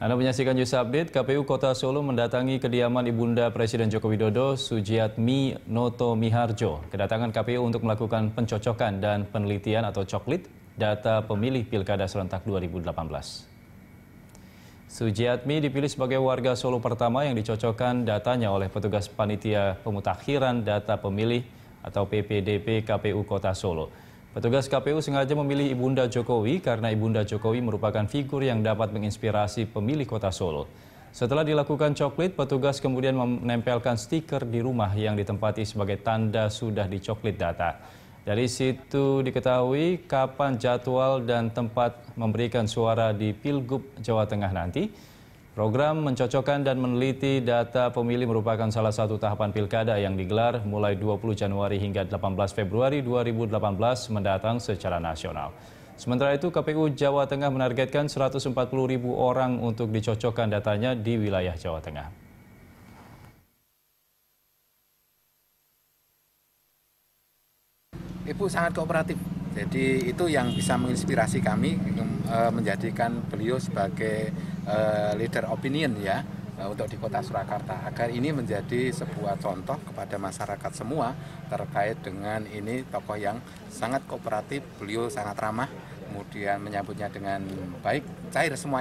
Anda menyaksikan News Update, KPU Kota Solo mendatangi kediaman Ibunda Presiden Joko Widodo, Sujiatmi Noto Miharjo. Kedatangan KPU untuk melakukan pencocokan dan penelitian atau coklit data pemilih Pilkada Serentak 2018. Sujiatmi dipilih sebagai warga Solo pertama yang dicocokkan datanya oleh petugas panitia pemutakhiran data pemilih atau PPDP KPU Kota Solo. Petugas KPU sengaja memilih Ibunda Jokowi karena Ibunda Jokowi merupakan figur yang dapat menginspirasi pemilih kota Solo. Setelah dilakukan coklit, petugas kemudian menempelkan stiker di rumah yang ditempati sebagai tanda sudah dicoklit data. Dari situ diketahui kapan jadwal dan tempat memberikan suara di Pilgub Jawa Tengah nanti. Program mencocokkan dan meneliti data pemilih merupakan salah satu tahapan pilkada yang digelar mulai 20 Januari hingga 18 Februari 2018 mendatang secara nasional. Sementara itu KPU Jawa Tengah menargetkan 140 ribu orang untuk dicocokkan datanya di wilayah Jawa Tengah. Ibu sangat kooperatif jadi itu yang bisa menginspirasi kami e, menjadikan beliau sebagai e, leader opinion ya e, untuk di kota Surakarta agar ini menjadi sebuah contoh kepada masyarakat semua terkait dengan ini tokoh yang sangat kooperatif, beliau sangat ramah, kemudian menyambutnya dengan baik, cair semua.